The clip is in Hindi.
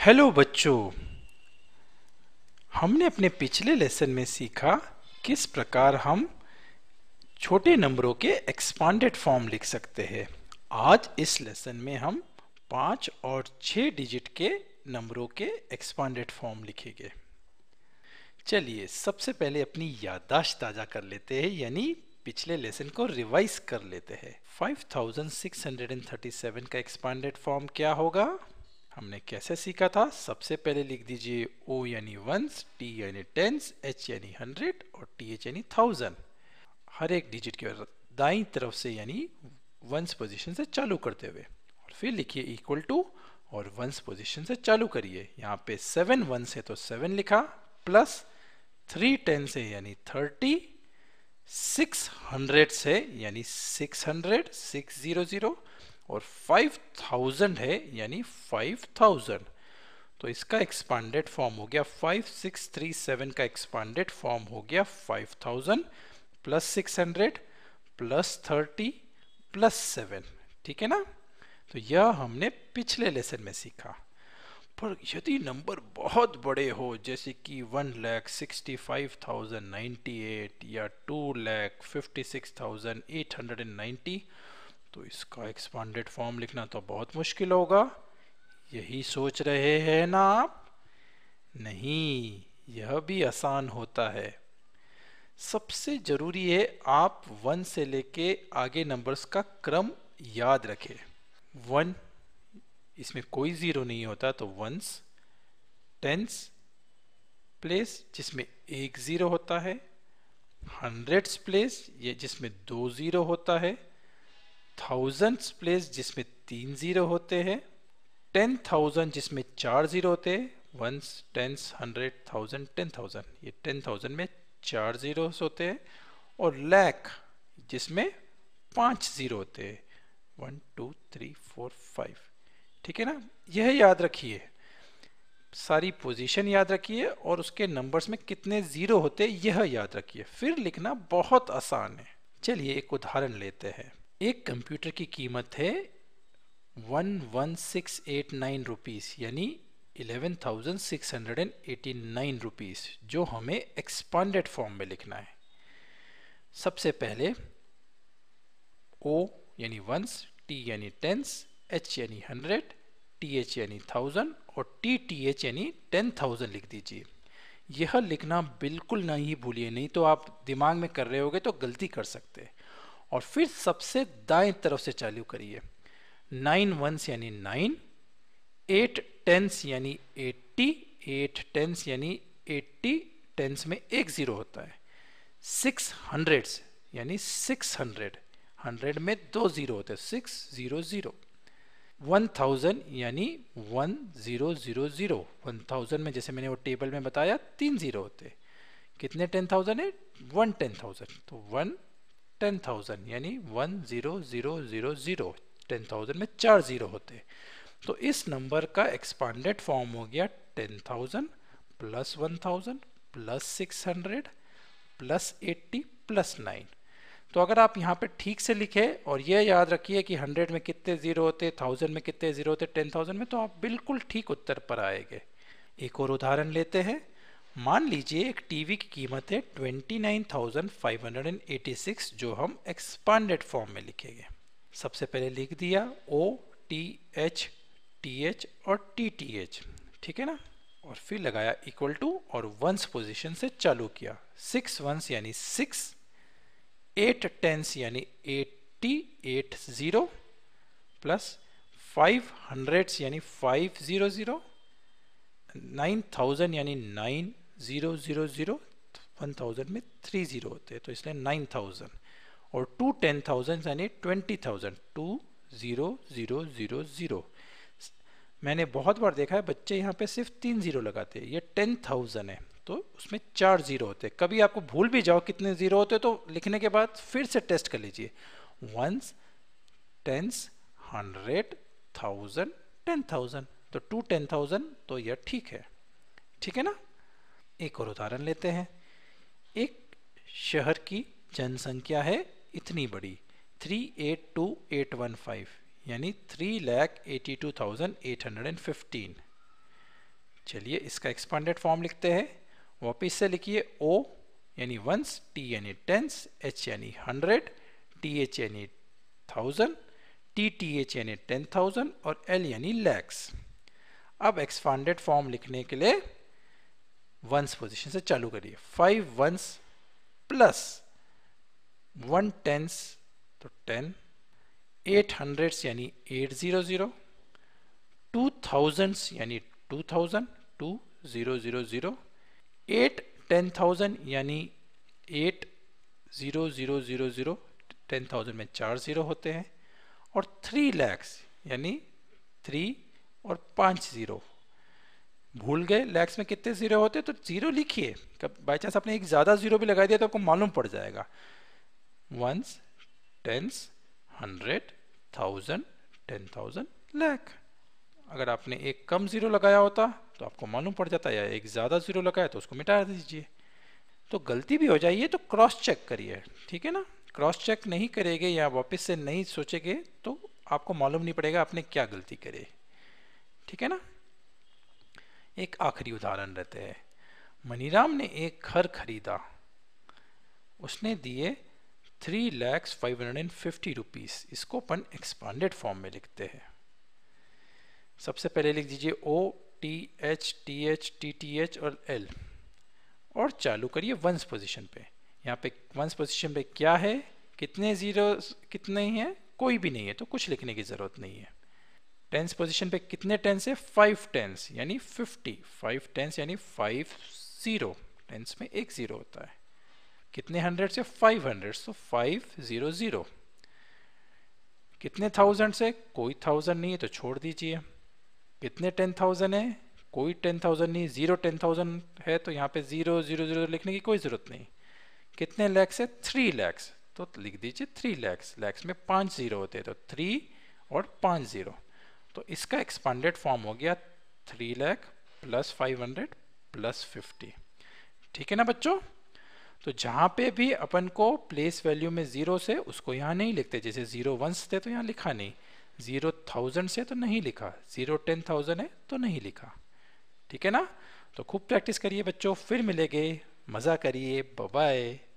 हेलो बच्चों हमने अपने पिछले लेसन में सीखा किस प्रकार हम छोटे नंबरों के एक्सपांडेड फॉर्म लिख सकते हैं आज इस लेसन में हम पाँच और छः डिजिट के नंबरों के एक्सपांडेड फॉर्म लिखेंगे चलिए सबसे पहले अपनी याददाश्त ताज़ा कर लेते हैं यानी पिछले लेसन को रिवाइज कर लेते हैं 5637 का एक्सपांडेड फॉर्म क्या होगा हमने कैसे सीखा था सबसे पहले लिख दीजिए ओ यानी वंस टी यानी टेंस एच यानी हंड्रेड और टी एच यानी थाउजेंड हर एक डिजिट के दाई तरफ से यानी वंस पोजीशन से चालू करते हुए और फिर लिखिए इक्वल टू और वंस पोजीशन से चालू करिए यहाँ पे सेवन वंस है तो सेवन लिखा प्लस थ्री टेंस है यानी थर्टी सिक्स हंड्रेड से यानी six hundred six zero zero और 5000 है यानी 5000 तो इसका एक्सपांडेड फॉर्म हो गया 5637 का एक्सपांडेड फॉर्म हो गया 5000 thousand plus six plus thirty plus seven ठीक है ना तो यह हमने पिछले लेसन में सीखा पर यदि नंबर बहुत बड़े हो जैसे कि one lakh sixty five thousand ninety eight या two lakh fifty six thousand eight hundred and ninety तो इसका एक्सपांडेड फॉर्म लिखना तो बहुत मुश्किल होगा यही सोच रहे हैं ना आप नहीं यह भी आसान होता है सबसे जरूरी है आप वन से लेके आगे नंबर्स का क्रम याद रखें वन इसमें कोई ज़ीरो नहीं होता तो वंस टेंस प्लेस जिसमें एक ज़ीरो होता है हंड्रेड्स प्लेस ये जिसमें दो ज़ीरो होता है थाउजेंड्स प्लेस जिसमें तीन ज़ीरो होते हैं टेन थाउजेंड जिसमें चार ज़ीरो होते हैं ones tens hundred thousand ten thousand ये टेन थाउजेंड में चार ज़ीरो होते हैं और लैख जिसमें पाँच ज़ीरो होते हैं one two three four five ठीक है ना यह याद रखिए सारी पोजीशन याद रखिए और उसके नंबर्स में कितने ज़ीरो होते यह याद रखिए फिर लिखना बहुत आसान है चलिए एक उदाहरण लेते हैं एक कंप्यूटर की कीमत है one one six eight nine rupees यानी eleven thousand six hundred and eighty nine rupees जो हमें एक्सपांडेड फॉर्म में लिखना है सबसे पहले ओ यानी वंस टी यानी टेंस एच यानी हंड्रेड टी एच यानी थाउजेंड और टी टी एच यानी टेन थाउजेंड लिख दीजिए यह लिखना बिल्कुल नहीं भूलिए नहीं तो आप दिमाग में कर रहे होगे तो गलती कर सकते हैं और फिर सबसे दाएं तरफ से चालू करिए नाइन वंस यानी नाइन एट टेंस यानी एट्टी एट टेंस यानी एट्टी टेंस में एक ज़ीरो होता है सिक्स हंड्रेड्स यानी सिक्स हंड्रेड हंड्रेड में दो ज़ीरो होते हैं six zero zero one thousand यानी one zero zero zero one thousand में जैसे मैंने वो टेबल में बताया तीन ज़ीरो होते कितने टेन थाउजेंड है वन टेन थाउजेंड तो वन टेन थाउजेंड यानी one zero zero zero zero ten thousand में चार ज़ीरो होते तो इस नंबर का एक्सपांडेड फॉर्म हो गया ten thousand plus one thousand plus six hundred plus eighty plus nine तो अगर आप यहाँ पे ठीक से लिखे और ये याद रखिए कि हंड्रेड में कितने ज़ीरो होते थाउजेंड में कितने ज़ीरो होते टेन थाउजेंड में तो आप बिल्कुल ठीक उत्तर पर आएंगे एक और उदाहरण लेते हैं मान लीजिए एक टीवी की कीमत है 29,586 जो हम एक्सपांडेड फॉर्म में लिखेंगे सबसे पहले लिख दिया O T H T H और टी टी एच ठीक है ना और फिर लगाया इक्वल टू और वंस पोजीशन से चालू किया सिक्स वंस यानी सिक्स एट टेंस यानी eighty eight zero plus five hundreds यानी five zero zero nine thousand यानी nine zero zero zero one thousand में थ्री ज़ीरो होते हैं तो इसलिए नाइन थाउजेंड और टू टेन थाउजेंड यानी twenty thousand two zero zero zero zero मैंने बहुत बार देखा है बच्चे यहाँ पे सिर्फ तीन ज़ीरो लगाते हैं ये टेन थाउजेंड है तो उसमें चार ज़ीरो होते हैं कभी आपको भूल भी जाओ कितने ज़ीरो होते तो लिखने के बाद फिर से टेस्ट कर लीजिए ones tens hundred thousand ten thousand तो टू टेन थाउजेंड तो यह ठीक है ठीक है ना एक और उदाहरण लेते हैं एक शहर की जनसंख्या है इतनी बड़ी three eight two eight one five यानी three lakh eighty two thousand eight hundred and fifteen चलिए इसका एक्सपांडेड फॉर्म लिखते हैं वापिस से लिखिए ओ यानी वंस टी यानी टेंस एच यानी हंड्रेड टी एच यानी थाउजेंड टी टी एच यानी टेन थाउजेंड और एल यानी लैक्स अब एक्सपांडेड फॉर्म लिखने के लिए वंस पोजिशन से चालू करिए five ones plus one tens तो टेन एट हंड्रेड्स यानी eight zero zero two thousands यानी two thousand two zero zero zero eight ten thousand यानी eight zero zero zero zero ten thousand में चार ज़ीरो होते हैं और थ्री लैक्स यानी थ्री और पाँच ज़ीरो भूल गए लैक्स में कितने ज़ीरो होते तो ज़ीरो लिखिए कब बाई चांस आपने एक ज़्यादा ज़ीरो भी लगा दिया तो आपको मालूम पड़ जाएगा ones tens hundred thousand ten thousand lakh अगर आपने एक कम ज़ीरो लगाया होता तो आपको मालूम पड़ जाता या एक ज़्यादा ज़ीरो लगाया तो उसको मिटा दीजिए तो गलती भी हो जाइए तो क्रॉस चेक करिए ठीक है ना क्रॉस चेक नहीं करेंगे या वापस से नहीं सोचेंगे तो आपको मालूम नहीं पड़ेगा आपने क्या गलती करे ठीक है ना एक आखिरी उदाहरण रहते हैं मनीराम ने एक घर खरीदा उसने दिए three lakhs five hundred and fifty rupees इसको अपन एक्सपांडेड फॉर्म में लिखते हैं सबसे पहले लिख दीजिए O T H T H T T H और एल और चालू करिए वंस पोजीशन पे यहाँ पे वंस पोजीशन पे क्या है कितने ज़ीरो कितने ही हैं कोई भी नहीं है तो कुछ लिखने की ज़रूरत नहीं है टेंस पोजीशन पे कितने टेंस है फाइव टेंस यानी फिफ्टी फाइव टेंस यानी फाइव जीरो टेंस में एक जीरो होता है कितने हंड्रेड से five hundred so five zero zero कितने थाउजेंड से कोई थाउजेंड नहीं है तो छोड़ दीजिए कितने टेन थाउजेंड है कोई टेन थाउजेंड नहीं जीरो टेन थाउजेंड है तो यहाँ पे जीरो जीरो जीरो लिखने की कोई ज़रूरत नहीं कितने लैक्स है थ्री लैक्स तो लिख दीजिए थ्री लैक्स लैक्स में पांच जीरो होते हैं तो थ्री और पाँच जीरो तो इसका एक्सपांडेड फॉर्म हो गया three lakh plus five hundred plus fifty ठीक है ना बच्चों तो जहां पे भी अपन को प्लेस वैल्यू में ज़ीरो से उसको यहाँ नहीं लिखते जैसे ज़ीरो वंस थे तो यहाँ लिखा नहीं ज़ीरो थाउजेंड से तो नहीं लिखा ज़ीरो टेन थाउजेंड है तो नहीं लिखा ठीक है ना तो खूब प्रैक्टिस करिए बच्चों फिर मिलेंगे मज़ा करिए बाय